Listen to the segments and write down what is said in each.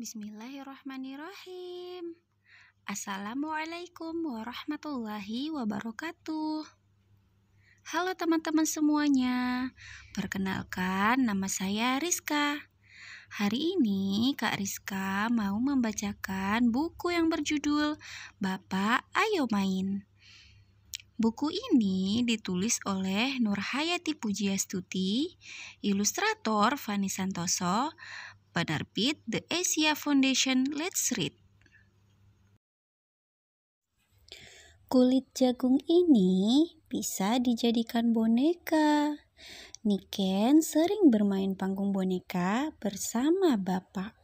Bismillahirrahmanirrahim. Assalamualaikum warahmatullahi wabarakatuh. Halo teman-teman semuanya. Perkenalkan nama saya Rizka. Hari ini Kak Rizka mau membacakan buku yang berjudul Bapak Ayo Main. Buku ini ditulis oleh Nurhayati Pujiastuti, ilustrator Fani Santoso, Penerbit The Asia Foundation Let's Read Kulit jagung ini bisa dijadikan boneka. Niken sering bermain panggung boneka bersama bapak.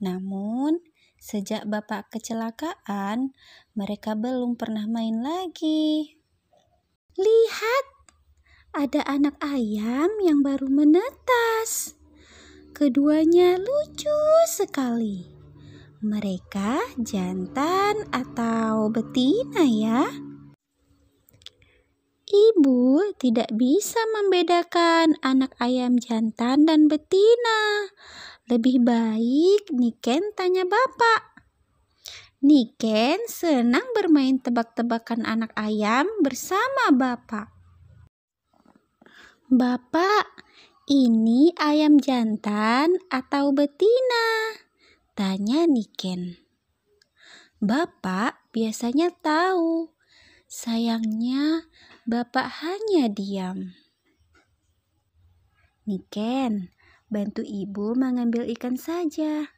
Namun, sejak bapak kecelakaan, mereka belum pernah main lagi. Lihat, ada anak ayam yang baru menetas. Keduanya lucu sekali. Mereka jantan atau betina ya? Ibu tidak bisa membedakan anak ayam jantan dan betina. Lebih baik Niken tanya bapak. Niken senang bermain tebak-tebakan anak ayam bersama bapak. Bapak, ini ayam jantan atau betina? Tanya Niken. Bapak biasanya tahu. Sayangnya, Bapak hanya diam. Niken, bantu Ibu mengambil ikan saja.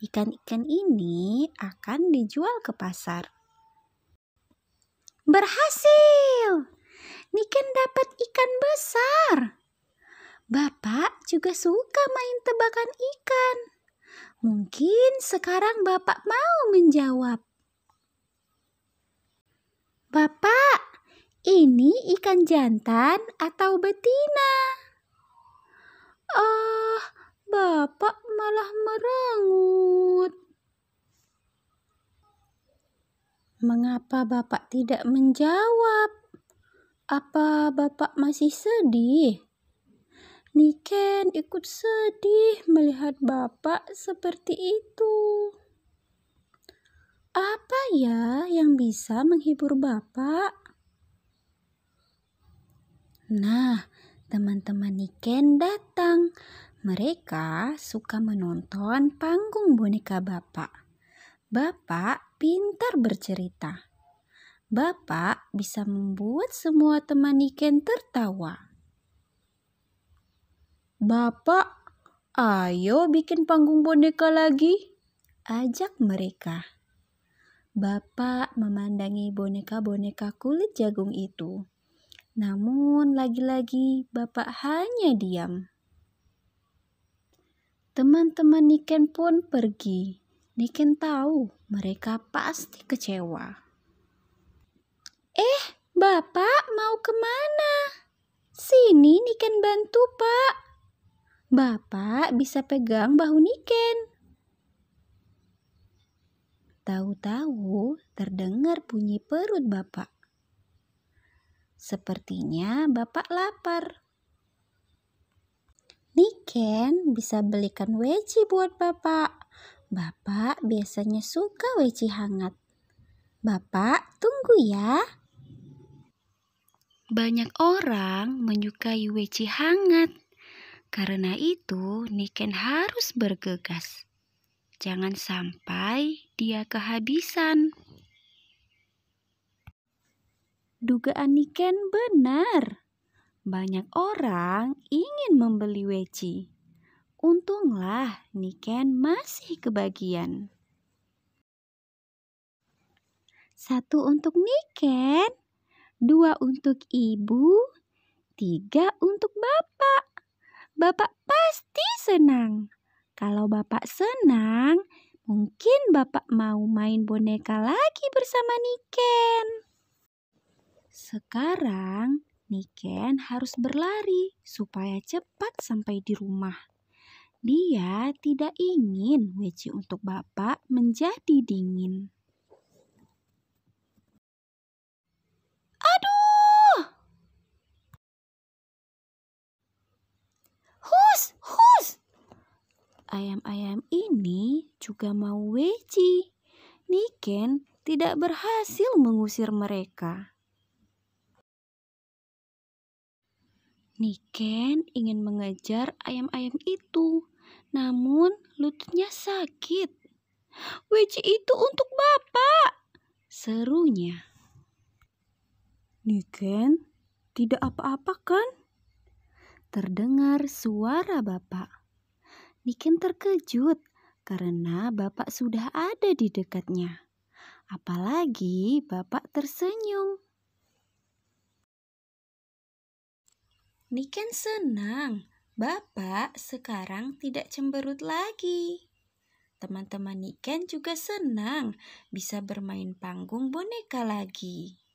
Ikan-ikan ini akan dijual ke pasar. Berhasil! Niken dapat ikan besar. Bapak juga suka main tebakan ikan. Mungkin sekarang Bapak mau menjawab. Bapak, ini ikan jantan atau betina? oh, Bapak malah merengut. Mengapa Bapak tidak menjawab? Apa Bapak masih sedih? Niken ikut sedih melihat bapak seperti itu. Apa ya yang bisa menghibur bapak? Nah, teman-teman Niken datang. Mereka suka menonton panggung boneka bapak. Bapak pintar bercerita. Bapak bisa membuat semua teman Niken tertawa. Bapak, ayo bikin panggung boneka lagi. Ajak mereka. Bapak memandangi boneka-boneka kulit jagung itu. Namun lagi-lagi bapak hanya diam. Teman-teman Niken pun pergi. Niken tahu mereka pasti kecewa. Eh, bapak mau kemana? Sini Niken bantu pak. Bapak bisa pegang bahu Niken. Tahu-tahu terdengar bunyi perut Bapak. Sepertinya Bapak lapar. Niken bisa belikan weci buat Bapak. Bapak biasanya suka weci hangat. Bapak tunggu ya. Banyak orang menyukai weci hangat. Karena itu, Niken harus bergegas. Jangan sampai dia kehabisan. Dugaan Niken benar. Banyak orang ingin membeli weci. Untunglah Niken masih kebagian. Satu untuk Niken, dua untuk ibu, tiga untuk bapak. Bapak pasti senang. Kalau Bapak senang, mungkin Bapak mau main boneka lagi bersama Niken. Sekarang Niken harus berlari supaya cepat sampai di rumah. Dia tidak ingin weci untuk Bapak menjadi dingin. Ayam-ayam ini juga mau weji. Niken tidak berhasil mengusir mereka. Niken ingin mengejar ayam-ayam itu, namun lututnya sakit. Weji itu untuk bapak, serunya. Niken, tidak apa-apa kan? Terdengar suara bapak. Niken terkejut karena Bapak sudah ada di dekatnya. Apalagi Bapak tersenyum. Niken senang Bapak sekarang tidak cemberut lagi. Teman-teman Niken juga senang bisa bermain panggung boneka lagi.